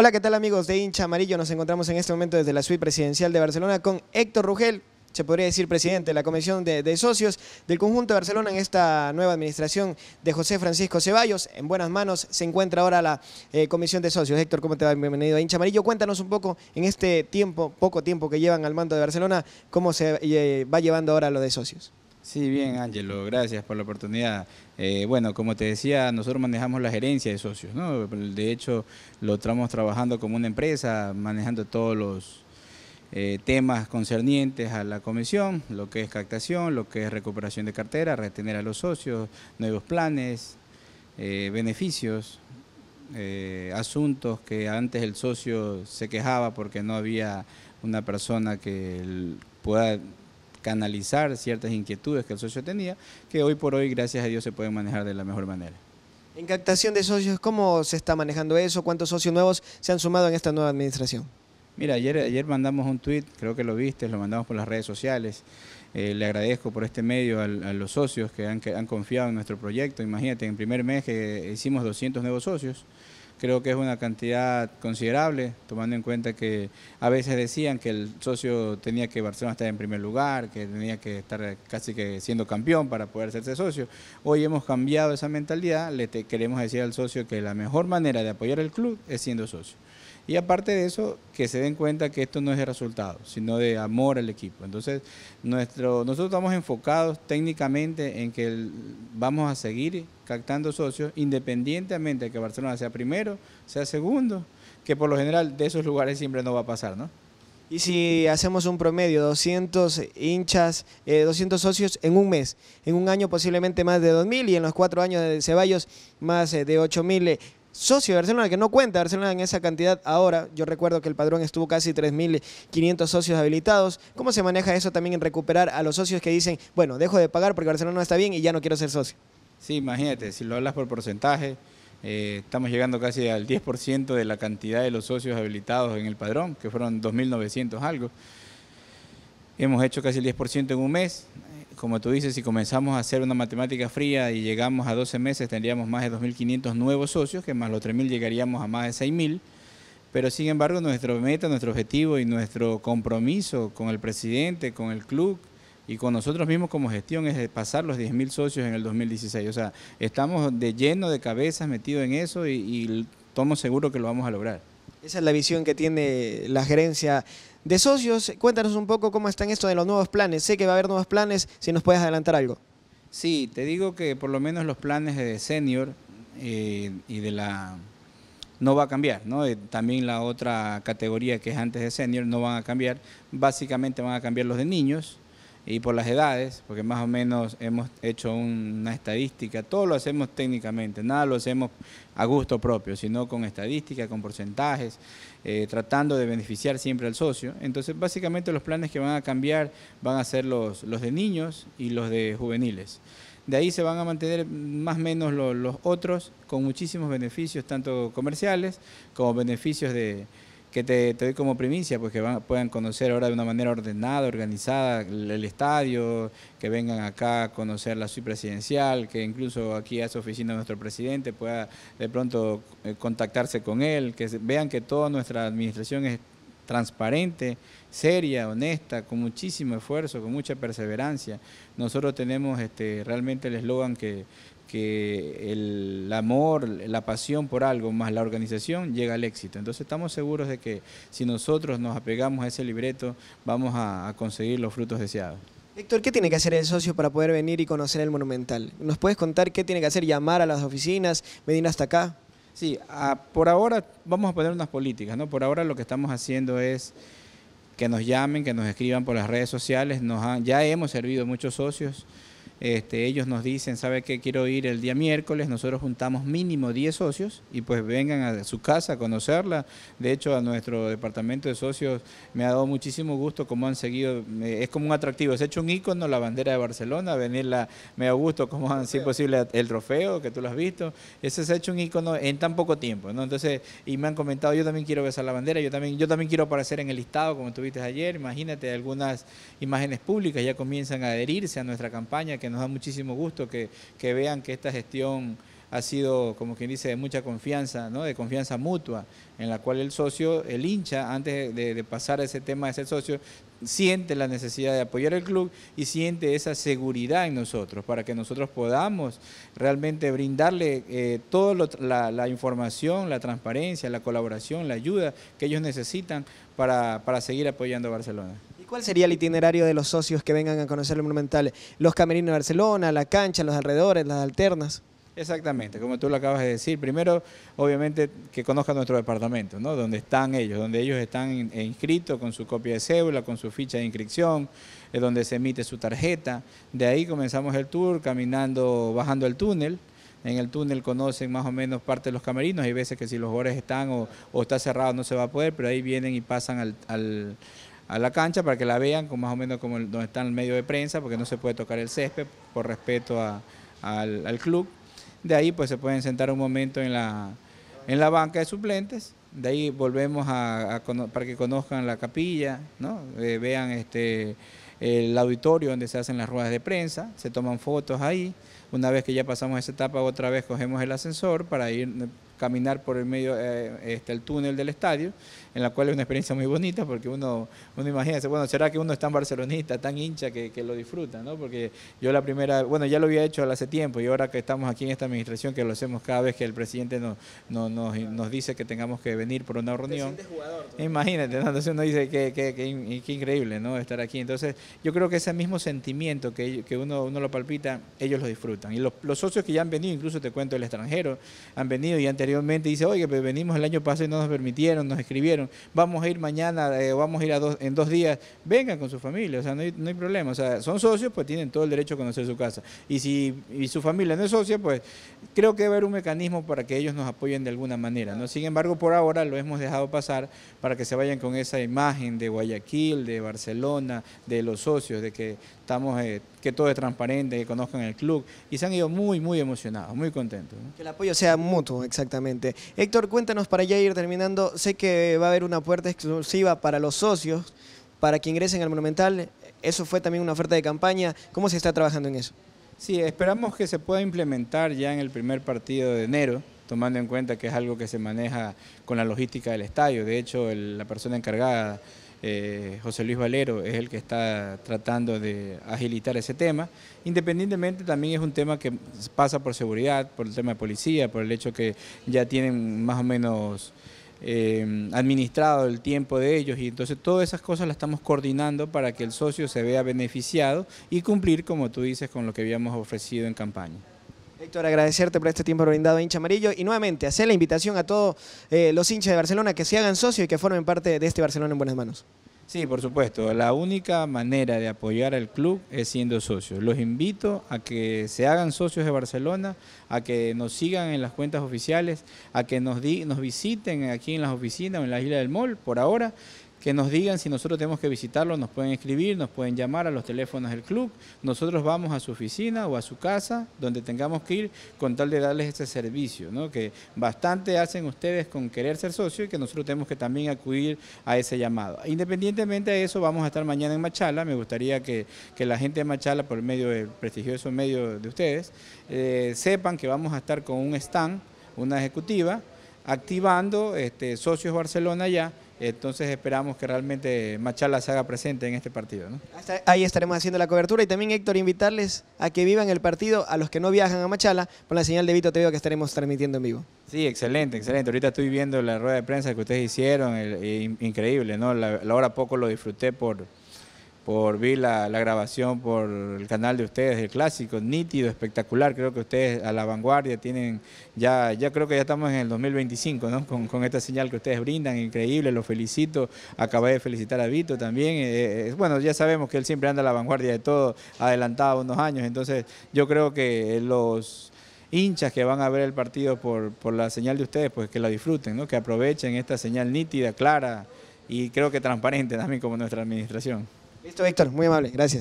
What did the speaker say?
Hola, ¿qué tal amigos de Hincha Amarillo? Nos encontramos en este momento desde la suite presidencial de Barcelona con Héctor Rugel, se podría decir presidente de la Comisión de, Socios del conjunto de Barcelona en esta nueva administración de José Francisco Ceballos. En buenas manos se encuentra ahora la eh, Comisión de Socios. Héctor, ¿cómo te va? Bienvenido a Hincha Amarillo. Cuéntanos un poco en este tiempo, poco tiempo que llevan al mando de Barcelona, cómo se eh, va llevando ahora lo de socios. Sí, bien, Ángelo, gracias por la oportunidad. Eh, bueno, como te decía, nosotros manejamos la gerencia de socios, ¿no? De hecho, lo estamos trabajando como una empresa, manejando todos los eh, temas concernientes a la comisión, lo que es captación, lo que es recuperación de cartera, retener a los socios, nuevos planes, eh, beneficios, asuntos que antes el socio se quejaba porque no había una persona que pueda canalizar ciertas inquietudes que el socio tenía, que hoy por hoy, gracias a Dios, se pueden manejar de la mejor manera. En captación de socios, ¿cómo se está manejando eso? ¿Cuántos socios nuevos se han sumado en esta nueva administración? Mira, ayer, ayer mandamos un tweet, creo que lo viste, lo mandamos por las redes sociales. Eh, le agradezco por este medio a los socios que han, confiado en nuestro proyecto. Imagínate, en primer mes que hicimos 200 nuevos socios creo que es una cantidad considerable, tomando en cuenta que a veces decían que el socio tenía que Barcelona estar en primer lugar, que tenía que estar casi que siendo campeón para poder hacerse socio. Hoy hemos cambiado esa mentalidad, le queremos decir al socio que la mejor manera de apoyar el club es siendo socio. Y aparte de eso, que se den cuenta que esto no es de resultados, sino de amor al equipo. Entonces, nuestro, nosotros estamos enfocados técnicamente en que vamos a seguir captando socios, independientemente de que Barcelona sea primero, sea segundo, que por lo general de esos lugares siempre no va a pasar, ¿no? Y si hacemos un promedio, 200 hinchas, 200 eh, socios en un mes, en un año posiblemente más de 2.000 y en los cuatro años de Ceballos más eh, de 8.000 eh, socios, de Barcelona, que no cuenta Barcelona en esa cantidad ahora. Yo recuerdo que el padrón estuvo casi 3.500 socios habilitados. ¿Cómo se maneja eso también en recuperar a los socios que dicen, bueno, dejo de pagar porque Barcelona no está bien y ya no quiero ser socio? Sí, imagínate, si lo hablas por porcentaje, eh, estamos llegando casi al 10% de la cantidad de los socios habilitados en el padrón, que fueron 2.900 algo. Hemos hecho casi el 10% en un mes. Como tú dices, si comenzamos a hacer una matemática fría y llegamos a 12 meses, tendríamos más de 2.500 nuevos socios, que más los 3.000 llegaríamos a más de 6.000. Pero sin embargo, nuestro meta, nuestro objetivo y nuestro compromiso con el presidente, con el club, y con nosotros mismos como gestión es pasar los 10.000 socios en el 2016. O sea, estamos de lleno de cabezas metidos en eso y, tomo seguro que lo vamos a lograr. Esa es la visión que tiene la gerencia de socios. Cuéntanos un poco cómo están esto de los nuevos planes. Sé que va a haber nuevos planes, si nos puedes adelantar algo. Sí, te digo que por lo menos los planes de senior eh, y de la no va a cambiar, ¿no? Eh, también la otra categoría que es antes de senior no van a cambiar. Básicamente van a cambiar los de niños, y por las edades, porque más o menos hemos hecho una estadística, todo lo hacemos técnicamente, nada lo hacemos a gusto propio, sino con estadística, con porcentajes, eh, tratando de beneficiar siempre al socio. Entonces, básicamente los planes que van a cambiar van a ser los, los de niños y los de juveniles. De ahí se van a mantener más o menos los otros con muchísimos beneficios, tanto comerciales como beneficios de, que te, doy como primicia, pues que puedan conocer ahora de una manera ordenada, organizada el, estadio, que vengan acá a conocer la subpresidencial, presidencial, que incluso aquí a su oficina nuestro presidente pueda de pronto eh, contactarse con él, que vean que toda nuestra administración es transparente, seria, honesta, con muchísimo esfuerzo, con mucha perseverancia. Nosotros tenemos este, realmente el eslogan que que el amor, la pasión por algo, más la organización, llega al éxito. Entonces estamos seguros de que si nosotros nos apegamos a ese libreto, vamos a, conseguir los frutos deseados. Héctor, ¿qué tiene que hacer el socio para poder venir y conocer el Monumental? ¿Nos puedes contar qué tiene que hacer? ¿Llamar a las oficinas? ¿Venir hasta acá? Sí, por ahora vamos a poner unas políticas, ¿no? Por ahora lo que estamos haciendo es que nos llamen, que nos escriban por las redes sociales. Nos ya hemos servido muchos socios. Este, ellos nos dicen, ¿sabe qué? Quiero ir el día miércoles, nosotros juntamos mínimo 10 socios y pues vengan a su casa a conocerla. De hecho, a nuestro departamento de socios me ha dado muchísimo gusto cómo han seguido, es como un atractivo, se ha hecho un ícono la bandera de Barcelona, venirla, me da gusto cómo han sido posible el trofeo, que tú lo has visto, ese se ha hecho un ícono en tan poco tiempo, Entonces, y me han comentado, yo también quiero besar la bandera, yo también, yo también quiero aparecer en el listado como tuviste ayer, imagínate algunas imágenes públicas ya comienzan a adherirse a nuestra campaña que nos da muchísimo gusto que, vean que esta gestión ha sido, como quien dice, de mucha confianza, ¿no? de confianza mutua, en la cual el socio, el hincha, antes de, pasar a ese tema de ser socio, siente la necesidad de apoyar el club y siente esa seguridad en nosotros, para que nosotros podamos realmente brindarle eh, toda la, información, la transparencia, la colaboración, la ayuda que ellos necesitan para, para seguir apoyando a Barcelona cuál sería el itinerario de los socios que vengan a conocer el Monumental? ¿Los camerinos de Barcelona, la cancha, los alrededores, las alternas? Exactamente, como tú lo acabas de decir. Primero, obviamente, que conozcan nuestro departamento, ¿no? Donde están ellos, donde ellos están e inscritos con su copia de cédula, con su ficha de inscripción, eh, donde se emite su tarjeta. De ahí comenzamos el tour caminando, bajando el túnel. En el túnel conocen más o menos parte de los camerinos. Hay veces que si los jugadores están o, está cerrado no se va a poder, pero ahí vienen y pasan al a la cancha para que la vean con más o menos como donde está el medio de prensa, porque no se puede tocar el césped por respeto al, club. De ahí pues se pueden sentar un momento en la, en la banca de suplentes. De ahí volvemos a, para que conozcan la capilla, ¿no? Eh, vean este, el auditorio donde se hacen las ruedas de prensa, se toman fotos ahí. Una vez que ya pasamos esa etapa, otra vez cogemos el ascensor para ir caminar por el medio, eh, este, el túnel del estadio, en la cual es una experiencia muy bonita porque uno, uno imagina, bueno, será que uno es tan barcelonista, tan hincha que, lo disfruta, ¿no? Porque yo la primera, bueno, ya lo había hecho hace tiempo y ahora que estamos aquí en esta administración, que lo hacemos cada vez que el presidente nos, nos, dice que tengamos que venir por una reunión. Imagínate, entonces uno dice que, que, increíble, ¿no? Estar aquí. Entonces, yo creo que ese mismo sentimiento que, uno, uno lo palpita, ellos lo disfrutan. Y los, los socios que ya han venido, incluso te cuento el extranjero, han venido y han tenido anteriormente dice, oye, pues venimos el año pasado y no nos permitieron, nos escribieron, vamos a ir mañana, eh, vamos a ir a dos, en dos días, vengan con su familia, o sea, no hay, no hay, problema, o sea, son socios, pues tienen todo el derecho a conocer su casa. Y si y su familia no es socia, pues creo que debe haber un mecanismo para que ellos nos apoyen de alguna manera, ¿no? Sin embargo, por ahora lo hemos dejado pasar para que se vayan con esa imagen de Guayaquil, de Barcelona, de los socios, de que estamos... Eh, que todo es transparente, que conozcan el club. Y se han ido muy, muy emocionados, muy contentos. Que el apoyo sea mutuo, exactamente. Héctor, cuéntanos para ya ir terminando. Sé que va a haber una puerta exclusiva para los socios, para que ingresen al Monumental. Eso fue también una oferta de campaña. ¿Cómo se está trabajando en eso? Sí, esperamos que se pueda implementar ya en el primer partido de enero tomando en cuenta que es algo que se maneja con la logística del estadio. De hecho, la persona encargada eh, José Luis Valero es el que está tratando de agilitar ese tema. Independientemente también es un tema que pasa por seguridad, por el tema de policía, por el hecho que ya tienen más o menos... Eh, administrado el tiempo de ellos y entonces todas esas cosas las estamos coordinando para que el socio se vea beneficiado y cumplir, como tú dices, con lo que habíamos ofrecido en campaña. Héctor, agradecerte por este tiempo brindado Hincha Amarillo y nuevamente hacer la invitación a todos eh, los hinchas de Barcelona que se hagan socios y que formen parte de este Barcelona en buenas manos. Sí, por supuesto. La única manera de apoyar al club es siendo socios. Los invito a que se hagan socios de Barcelona, a que nos sigan en las cuentas oficiales, a que nos, nos visiten aquí en las oficinas o en la isla del Mall por ahora que nos digan si nosotros tenemos que visitarlos, nos pueden escribir, nos pueden llamar a los teléfonos del club, nosotros vamos a su oficina o a su casa, donde tengamos que ir, con tal de darles ese servicio, ¿no? que bastante hacen ustedes con querer ser socio y que nosotros tenemos que también acudir a ese llamado. Independientemente de eso, vamos a estar mañana en Machala, me gustaría que, la gente de Machala, por medio del prestigioso medio de ustedes, eh, sepan que vamos a estar con un stand, una ejecutiva, activando este, Socios Barcelona ya, entonces esperamos que realmente Machala se haga presente en este partido. Ahí estaremos haciendo la cobertura y también Héctor, invitarles a que vivan el partido a los que no viajan a Machala por la señal de Vito TV que estaremos transmitiendo en vivo. Sí, excelente, excelente. Ahorita estoy viendo la rueda de prensa que ustedes hicieron, eh, increíble, ¿no? La, la hora poco lo disfruté por, por vi la, grabación por el canal de ustedes, el clásico, nítido, espectacular, creo que ustedes a la vanguardia tienen, ya, ya creo que ya estamos en el 2025, ¿no? Con, esta señal que ustedes brindan, increíble, los felicito, acabé de felicitar a Vito también, eh, eh bueno, ya sabemos que él siempre anda a la vanguardia de todo, adelantado unos años, entonces yo creo que los hinchas que van a ver el partido por, por la señal de ustedes, pues que la disfruten, ¿no? Que aprovechen esta señal nítida, clara, y creo que transparente también como nuestra administración. Listo, Víctor, muy amable, gracias.